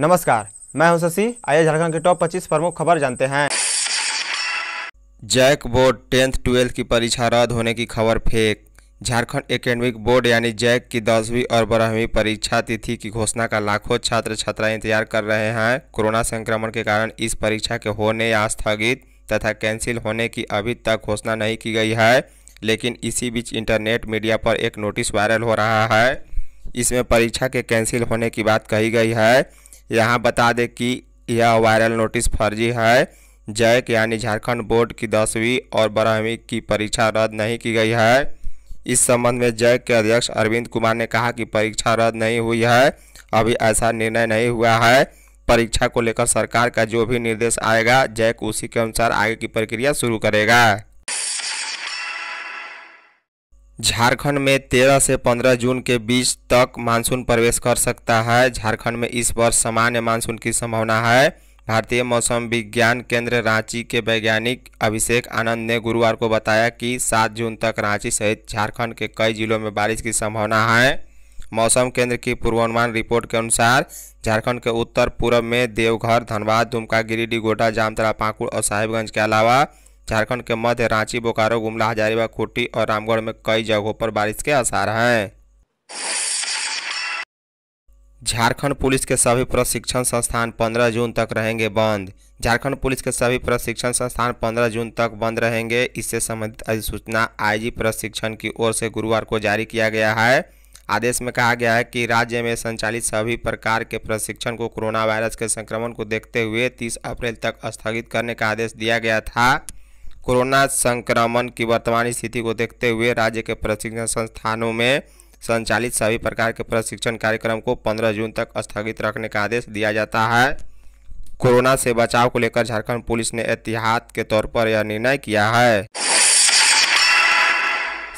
नमस्कार मैं हूं शशि आइए झारखंड के टॉप 25 प्रमुख खबर जानते हैं जैक बोर्ड टेंथ ट्वेल्थ की परीक्षा रद्द होने की खबर फेक झारखंड एकेडमिक बोर्ड यानी जैक की दसवीं और बारहवीं परीक्षा तिथि की घोषणा का लाखों छात्र छात्राएं इंतजार कर रहे हैं कोरोना संक्रमण के कारण इस परीक्षा के होने या स्थगित तथा कैंसिल होने की अभी तक घोषणा नहीं की गई है लेकिन इसी बीच इंटरनेट मीडिया पर एक नोटिस वायरल हो रहा है इसमें परीक्षा के कैंसिल होने की बात कही गई है यहाँ बता दें कि यह वायरल नोटिस फर्जी है जैक यानी झारखंड बोर्ड की दसवीं और बारहवीं की परीक्षा रद्द नहीं की गई है इस संबंध में जैक के अध्यक्ष अरविंद कुमार ने कहा कि परीक्षा रद्द नहीं हुई है अभी ऐसा निर्णय नहीं हुआ है परीक्षा को लेकर सरकार का जो भी निर्देश आएगा जैक उसी के अनुसार आगे की प्रक्रिया शुरू करेगा झारखंड में 13 से 15 जून के बीच तक मानसून प्रवेश कर सकता है झारखंड में इस वर्ष सामान्य मानसून की संभावना है भारतीय मौसम विज्ञान केंद्र रांची के वैज्ञानिक अभिषेक आनंद ने गुरुवार को बताया कि 7 जून तक रांची सहित झारखंड के कई जिलों में बारिश की संभावना है मौसम केंद्र की पूर्वानुमान रिपोर्ट के अनुसार झारखंड के उत्तर पूर्व में देवघर धनबाद दुमका गिरिडीह गोडा जामतरा पाकुड़ और साहिबगंज के अलावा झारखंड के मध्य रांची बोकारो गुमला हजारीबाग खूटी और रामगढ़ में कई जगहों पर बारिश के आसार हैं झारखंड पुलिस के सभी प्रशिक्षण संस्थान 15 जून तक रहेंगे बंद झारखंड पुलिस के सभी प्रशिक्षण संस्थान 15 जून तक बंद रहेंगे इससे संबंधित अधिसूचना आईजी प्रशिक्षण की ओर से गुरुवार को जारी किया गया है आदेश में कहा गया है कि राज्य में संचालित सभी प्रकार के प्रशिक्षण को कोरोना वायरस के संक्रमण को देखते हुए 30 अप्रैल तक स्थगित करने का आदेश दिया गया था कोरोना संक्रमण की वर्तमान स्थिति को देखते हुए राज्य के प्रशिक्षण संस्थानों में संचालित सभी प्रकार के प्रशिक्षण कार्यक्रम को 15 जून तक स्थगित रखने का आदेश दिया जाता है कोरोना से बचाव को लेकर झारखंड पुलिस ने एहतियात के तौर पर यह निर्णय किया है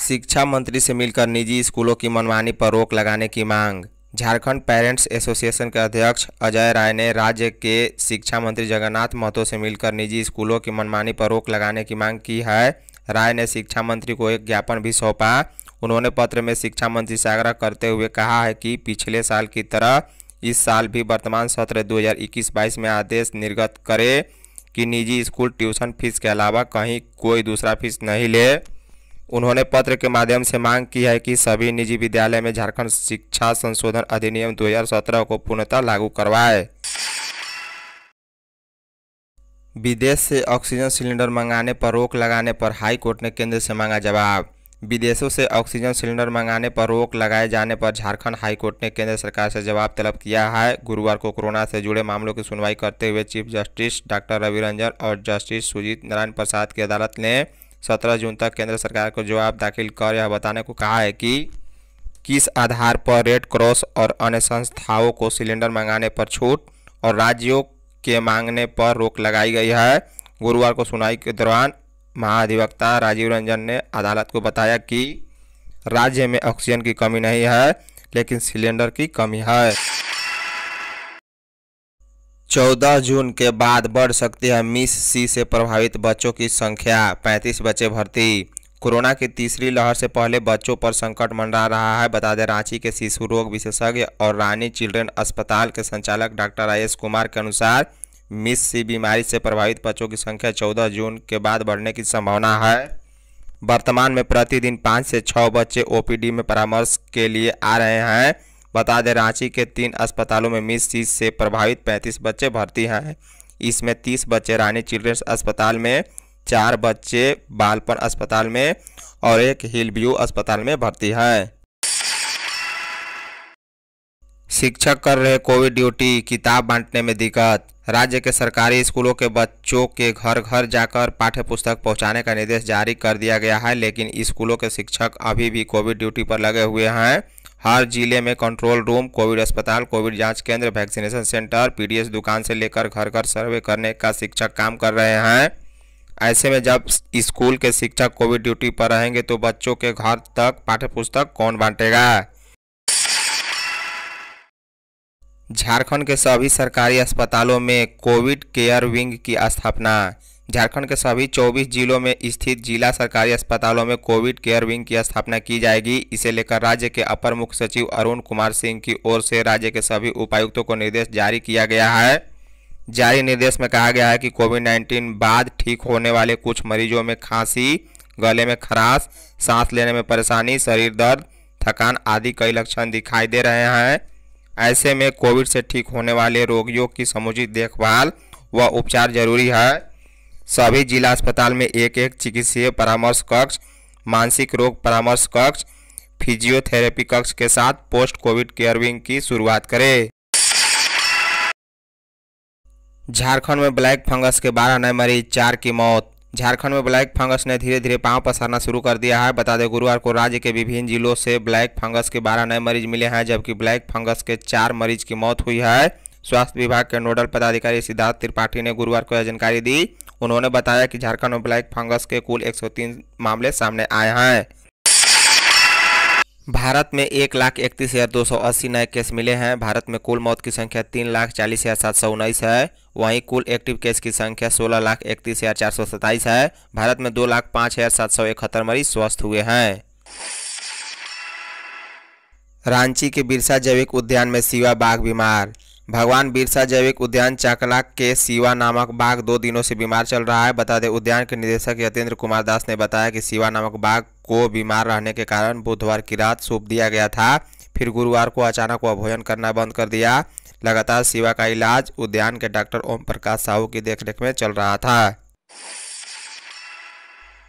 शिक्षा मंत्री से मिलकर निजी स्कूलों की मनमानी पर रोक लगाने की मांग झारखंड पेरेंट्स एसोसिएशन के अध्यक्ष अजय राय ने राज्य के शिक्षा मंत्री जगन्नाथ महतो से मिलकर निजी स्कूलों की मनमानी पर रोक लगाने की मांग की है राय ने शिक्षा मंत्री को एक ज्ञापन भी सौंपा उन्होंने पत्र में शिक्षा मंत्री से आग्रह करते हुए कहा है कि पिछले साल की तरह इस साल भी वर्तमान सत्र 2021-22 में आदेश निर्गत करे कि निजी स्कूल ट्यूशन फीस के अलावा कहीं कोई दूसरा फीस नहीं ले उन्होंने पत्र के माध्यम से मांग की है कि सभी निजी विद्यालय में झारखंड शिक्षा संशोधन अधिनियम 2017 को पूर्णतः लागू करवाए विदेश से ऑक्सीजन सिलेंडर मंगाने पर रोक लगाने पर हाई कोर्ट ने केंद्र से मांगा जवाब विदेशों से ऑक्सीजन सिलेंडर मंगाने पर रोक लगाए जाने पर झारखंड हाईकोर्ट ने केंद्र सरकार से जवाब तलब किया है गुरुवार को कोरोना से जुड़े मामलों की सुनवाई करते हुए chief justice doctor Ravi Ranjan और जस्टिस सुजीत नारायण प्रसाद की अदालत ने सत्रह जून तक केंद्र सरकार को जवाब दाखिल कर यह बताने को कहा है कि किस आधार पर रेड क्रॉस और अन्य संस्थाओं को सिलेंडर मंगाने पर छूट और राज्यों के मांगने पर रोक लगाई गई है गुरुवार को सुनाई के दौरान महाधिवक्ता राजीव रंजन ने अदालत को बताया कि राज्य में ऑक्सीजन की कमी नहीं है लेकिन सिलेंडर की कमी है चौदह जून के बाद बढ़ सकती है मिस सी से प्रभावित बच्चों की संख्या पैंतीस बच्चे भर्ती कोरोना की तीसरी लहर से पहले बच्चों पर संकट मंडरा रहा है बता दें रांची के शिशु रोग विशेषज्ञ और रानी चिल्ड्रन अस्पताल के संचालक डॉक्टर आई कुमार के अनुसार मिस सी बीमारी से प्रभावित बच्चों की संख्या चौदह जून के बाद बढ़ने की संभावना है वर्तमान में प्रतिदिन पाँच से छः बच्चे ओ में परामर्श के लिए आ रहे हैं बता दें रांची के तीन अस्पतालों में मिस चीज से प्रभावित पैंतीस बच्चे भर्ती हैं इसमें तीस बच्चे रानी चिल्ड्रंस अस्पताल में चार बच्चे बालपन अस्पताल में और एक हिल व्यू अस्पताल में भर्ती है शिक्षक कर रहे कोविड ड्यूटी किताब बांटने में दिक्कत राज्य के सरकारी स्कूलों के बच्चों के घर घर जाकर पाठ्य पुस्तक पहुँचाने का निर्देश जारी कर दिया गया है लेकिन स्कूलों के शिक्षक अभी भी कोविड ड्यूटी पर लगे हुए हैं हर जिले में कंट्रोल रूम कोविड अस्पताल कोविड जांच केंद्र वैक्सीनेशन सेंटर पीडीएस दुकान से लेकर घर घर सर्वे करने का शिक्षक काम कर रहे हैं ऐसे में जब स्कूल के शिक्षक कोविड ड्यूटी पर रहेंगे तो बच्चों के घर तक पाठ्य पुस्तक कौन बांटेगा झारखंड के सभी सरकारी अस्पतालों में कोविड केयर विंग की स्थापना झारखंड के सभी 24 जिलों में स्थित जिला सरकारी अस्पतालों में कोविड केयर विंग की स्थापना की जाएगी इसे लेकर राज्य के अपर मुख्य सचिव अरुण कुमार सिंह की ओर से राज्य के सभी उपायुक्तों को निर्देश जारी किया गया है जारी निर्देश में कहा गया है कि कोविड 19 बाद ठीक होने वाले कुछ मरीजों में खांसी गले में खराश सांस लेने में परेशानी शरीर दर्द थकान आदि कई लक्षण दिखाई दे रहे हैं ऐसे में कोविड से ठीक होने वाले रोगियों की समुचित देखभाल व उपचार जरूरी है सभी जिला अस्पताल में एक एक चिकित्सीय परामर्श कक्ष मानसिक रोग परामर्श कक्ष फिजियोथेरेपी कक्ष के साथ पोस्ट कोविड केयर विंग की शुरुआत करें झारखंड में ब्लैक फंगस के बारह नए मरीज चार की मौत झारखंड में ब्लैक फंगस ने धीरे धीरे पांव पसारना शुरू कर दिया है बता दें गुरुवार को राज्य के विभिन्न जिलों से ब्लैक फंगस के बारह नए मरीज मिले हैं जबकि ब्लैक फंगस के चार मरीज की मौत हुई है स्वास्थ्य विभाग के नोडल पदाधिकारी सिद्धार्थ त्रिपाठी ने गुरुवार को यह जानकारी दी उन्होंने बताया कि झारखंड में ब्लैक फंगस के कुल 103 मामले सामने आए हैं भारत में एक लाख इकतीस हज़ार दो सौ अस्सी नए केस मिले हैं भारत में कुल मौत की संख्या तीन लाख चालीस हज़ार सात सौ उन्नीस है वहीं कुल एक्टिव केस की संख्या सोलह लाख इकतीस हज़ार चार सौ सत्ताईस है भारत में दो लाख पाँच हज़ार सात सौ इकहत्तर मरीज स्वस्थ हुए हैं रांची के बिरसा जैविक उद्यान में सीवा बाघ बीमार भगवान बिरसा जैविक उद्यान चाकला के सीवा नामक बाघ दो दिनों से बीमार चल रहा है बता दें उद्यान के निदेशक यतेंद्र कुमार दास ने बताया कि सीवा नामक बाघ को बीमार रहने के कारण बुधवार की रात सौंप दिया गया था फिर गुरुवार को अचानक वह भोजन करना बंद कर दिया लगातार सीवा का इलाज उद्यान के डॉक्टर ओम प्रकाश साहू की देखरेख में चल रहा था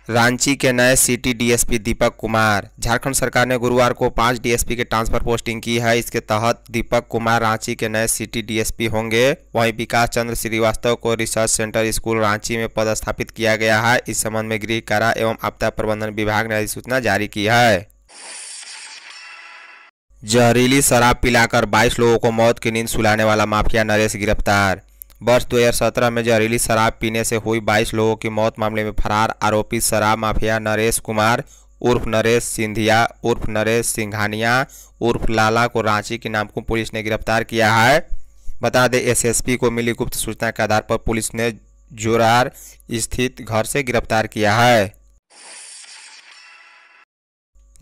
रांची के नए सिटी डीएसपी दीपक कुमार झारखंड सरकार ने गुरुवार को पांच डीएसपी के ट्रांसफर पोस्टिंग की है इसके तहत दीपक कुमार रांची के नए सिटी डीएसपी होंगे वहीं विकास चंद्र श्रीवास्तव को रिसर्च सेंटर स्कूल रांची में पदस्थापित किया गया है इस संबंध में गृह कारा एवं आपदा प्रबंधन विभाग ने अधिसूचना जारी की है जहरीली शराब पिलाकर 22 लोगों को मौत की नींद सुलाने वाला माफिया नरेश गिरफ्तार वर्ष 2017 में जहरीली शराब पीने से हुई 22 लोगों की मौत मामले में फरार आरोपी शराब माफिया नरेश कुमार उर्फ नरेश सिंधिया उर्फ नरेश सिंघानिया उर्फ लाला को रांची नाम नामकुम पुलिस ने गिरफ्तार किया है बता दें एसएसपी को मिली गुप्त सूचना के आधार पर पुलिस ने जोरार स्थित घर से गिरफ्तार किया है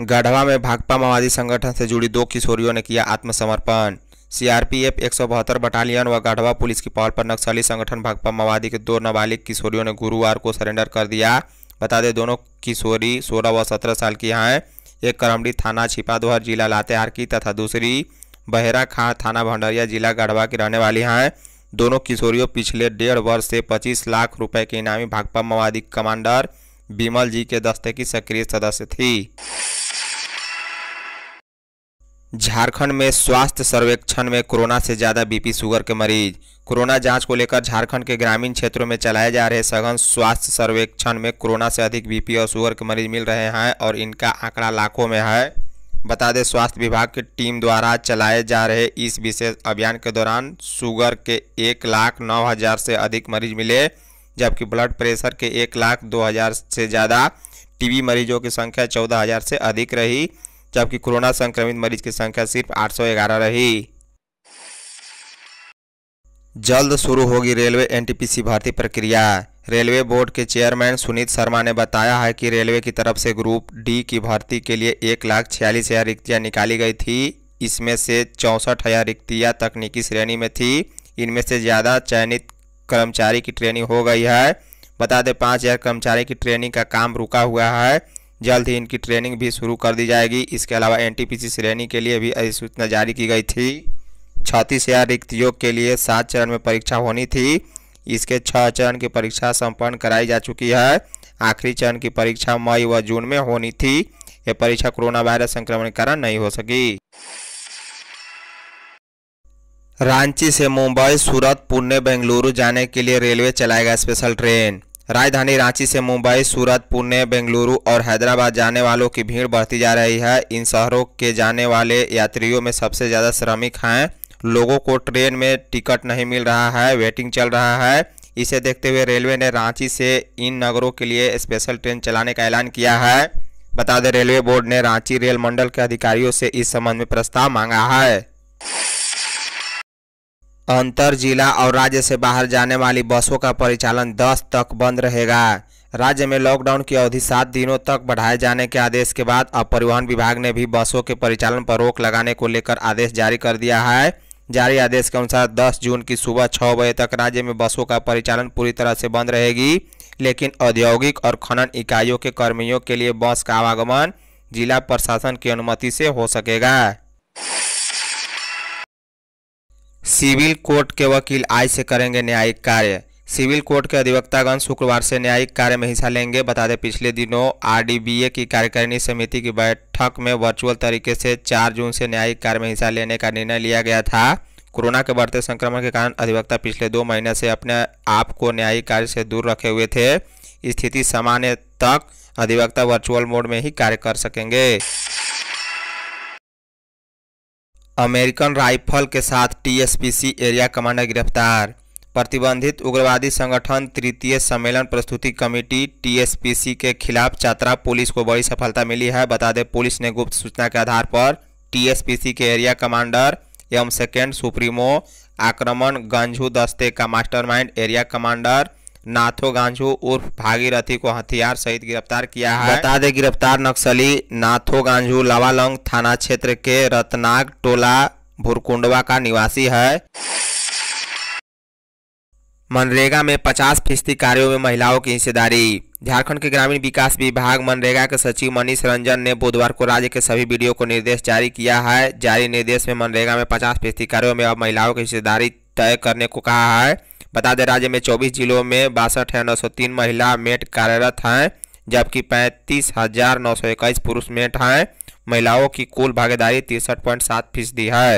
गढ़वा में भाकपा माओवादी संगठन से जुड़ी दो किशोरियों ने किया आत्मसमर्पण सीआरपीएफ एक सौ बहत्तर बटालियन व गढ़वा पुलिस की पहल पर नक्सली संगठन भाकपा माओवादी के दो नाबालिग किशोरियों ने गुरुवार को सरेंडर कर दिया बता दें दोनों किशोरी सोलह व सत्रह साल की हैं एक करमडी थाना छिपादोहर जिला लातेहार की तथा दूसरी बहेरा खां थाना भंडरिया जिला गढ़वा की रहने वाली हैं दोनों किशोरियों पिछले डेढ़ वर्ष से पच्चीस लाख रुपये के इनामी भाकपा माओवादी कमांडर बिमल जी के दस्ते की सक्रिय सदस्य थी झारखंड में स्वास्थ्य सर्वेक्षण में कोरोना से ज़्यादा बीपी शुगर के मरीज कोरोना जांच को लेकर झारखंड के ग्रामीण क्षेत्रों में चलाए जा रहे सघन स्वास्थ्य सर्वेक्षण में कोरोना से अधिक बीपी और शुगर के मरीज मिल रहे हैं और इनका आंकड़ा लाखों में है बता दें स्वास्थ्य विभाग की टीम द्वारा चलाए जा रहे इस विशेष अभियान के दौरान शुगर के एक लाख नौ हज़ार से अधिक मरीज मिले जबकि ब्लड प्रेशर के एक लाख दो हज़ार से ज़्यादा टीबी मरीजों की संख्या चौदह हज़ार से अधिक रही जबकि कोरोना संक्रमित मरीज की संख्या सिर्फ 811 रही जल्द शुरू होगी रेलवे एनटीपीसी भर्ती प्रक्रिया रेलवे बोर्ड के चेयरमैन सुनीत शर्मा ने बताया है कि रेलवे की तरफ से ग्रुप डी की भर्ती के लिए एक लाख छियालीस हज़ार रिक्तियाँ निकाली गई थी इसमें से चौंसठ हज़ार रिक्तियाँ तकनीकी श्रेणी में थी इनमें से ज़्यादा चयनित कर्मचारी की ट्रेनिंग हो गई है बता दें पाँच हज़ार कर्मचारी की ट्रेनिंग का काम रुका हुआ है जल्द ही इनकी ट्रेनिंग भी शुरू कर दी जाएगी इसके अलावा एनटीपीसी श्रेणी के लिए भी अधिसूचना जारी की गई थी छत्तीस या रिक्त योग के लिए सात चरण में परीक्षा होनी थी इसके छः चरण की परीक्षा संपन्न कराई जा चुकी है आखिरी चरण की परीक्षा मई व जून में होनी थी यह परीक्षा कोरोना वायरस संक्रमण के कारण नहीं हो सकी रांची से मुंबई सूरत पुणे बेंगलुरु जाने के लिए रेलवे चलाएगा स्पेशल ट्रेन राजधानी रांची से मुंबई सूरत पुणे बेंगलुरु और हैदराबाद जाने वालों की भीड़ बढ़ती जा रही है इन शहरों के जाने वाले यात्रियों में सबसे ज़्यादा श्रमिक हैं लोगों को ट्रेन में टिकट नहीं मिल रहा है वेटिंग चल रहा है इसे देखते हुए रेलवे ने रांची से इन नगरों के लिए स्पेशल ट्रेन चलाने का ऐलान किया है बता दें रेलवे बोर्ड ने रांची रेल मंडल के अधिकारियों से इस संबंध में प्रस्ताव मांगा है अंतर जिला और राज्य से बाहर जाने वाली बसों का परिचालन 10 तक बंद रहेगा राज्य में लॉकडाउन की अवधि सात दिनों तक बढ़ाए जाने के आदेश के बाद अब परिवहन विभाग ने भी बसों के परिचालन पर रोक लगाने को लेकर आदेश जारी कर दिया है जारी आदेश के अनुसार 10 जून की सुबह छः बजे तक राज्य में बसों का परिचालन पूरी तरह से बंद रहेगी लेकिन औद्योगिक और खनन इकाइयों के कर्मियों के लिए बस का आवागमन जिला प्रशासन की अनुमति से हो सकेगा सिविल कोर्ट के वकील आज से करेंगे न्यायिक कार्य सिविल कोर्ट के अधिवक्तागण शुक्रवार से न्यायिक कार्य में हिस्सा लेंगे बता दें पिछले दिनों आरडीबीए की कार्यकारिणी समिति की बैठक में वर्चुअल तरीके से 4 जून से न्यायिक कार्य में हिस्सा लेने का निर्णय लिया गया था कोरोना के बढ़ते संक्रमण के कारण अधिवक्ता पिछले दो महीने से अपने आप को न्यायिक कार्य से दूर रखे हुए थे स्थिति सामान्य तक अधिवक्ता वर्चुअल मोड में ही कार्य कर सकेंगे अमेरिकन राइफल के साथ टीएसपीसी एरिया कमांडर गिरफ्तार प्रतिबंधित उग्रवादी संगठन तृतीय सम्मेलन प्रस्तुति कमेटी टीएसपीसी के खिलाफ चात्रा पुलिस को बड़ी सफलता मिली है बता दें पुलिस ने गुप्त सूचना के आधार पर टीएसपीसी के एरिया कमांडर एवं सेकेंड सुप्रीमो आक्रमण गंजू दस्ते का mastermind area commander Natho Ganjho उर्फ भागीरथी को हथियार सहित गिरफ्तार किया है बता दें गिरफ्तार नक्सली नाथो गांझू लावालंग थाना क्षेत्र के रतनाग टोला भुरकुंडवा का निवासी है मनरेगा में पचास फीसदी कार्यो में महिलाओं की हिस्सेदारी झारखंड के ग्रामीण विकास विभाग मनरेगा के सचिव मनीष रंजन ने बुधवार को राज्य के सभी वीडियो को निर्देश जारी किया है जारी निर्देश में मनरेगा में पचास फीसदी कार्यो में अब महिलाओं की हिस्सेदारी तय करने को कहा है बता दें राज्य में चौबीस जिलों में बासठ नौ सौ तीन महिला मेट कार्यरत हैं जबकि पैंतीस हज़ार नौ सौ इक्कीस पुरुष मेट हैं महिलाओं की कुल भागीदारी तिरसठ पॉइंट सात फीसदी है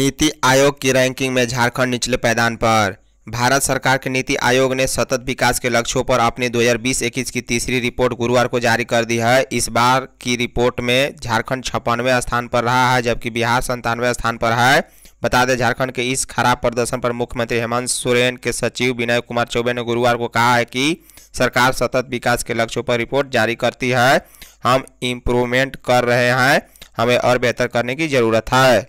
नीति आयोग की रैंकिंग में झारखंड निचले पैदान पर भारत सरकार के नीति आयोग ने सतत विकास के लक्ष्यों पर अपनी 2020-21 की तीसरी रिपोर्ट गुरुवार को जारी कर दी है इस बार की रिपोर्ट में झारखंड छप्पनवे स्थान पर रहा है जबकि बिहार संतानवे स्थान पर है बता दें झारखंड के इस खराब प्रदर्शन पर मुख्यमंत्री हेमंत सोरेन के सचिव विनय कुमार चौबे ने गुरुवार को कहा है कि सरकार सतत विकास के लक्ष्यों पर रिपोर्ट जारी करती है हम इम्प्रूवमेंट कर रहे हैं हमें और बेहतर करने की जरूरत है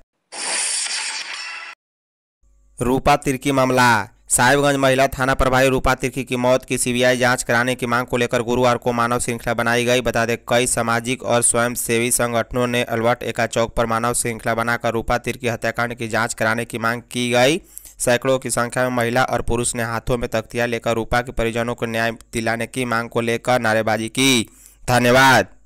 रूपा तिरकी मामला साहिबगंज महिला थाना प्रभारी रूपा तिर्खी की मौत की सीबीआई जांच कराने की मांग को लेकर गुरुवार को मानव श्रृंखला बनाई गई बता दें कई सामाजिक और स्वयंसेवी संगठनों ने अलवर्ट एका चौक पर मानव श्रृंखला बनाकर रूपा तिर्की हत्याकांड की जांच कराने की मांग की गई सैकड़ों की संख्या में महिला और पुरुष ने हाथों में तख्तियाँ लेकर रूपा के परिजनों को न्याय दिलाने की मांग को लेकर नारेबाजी की धन्यवाद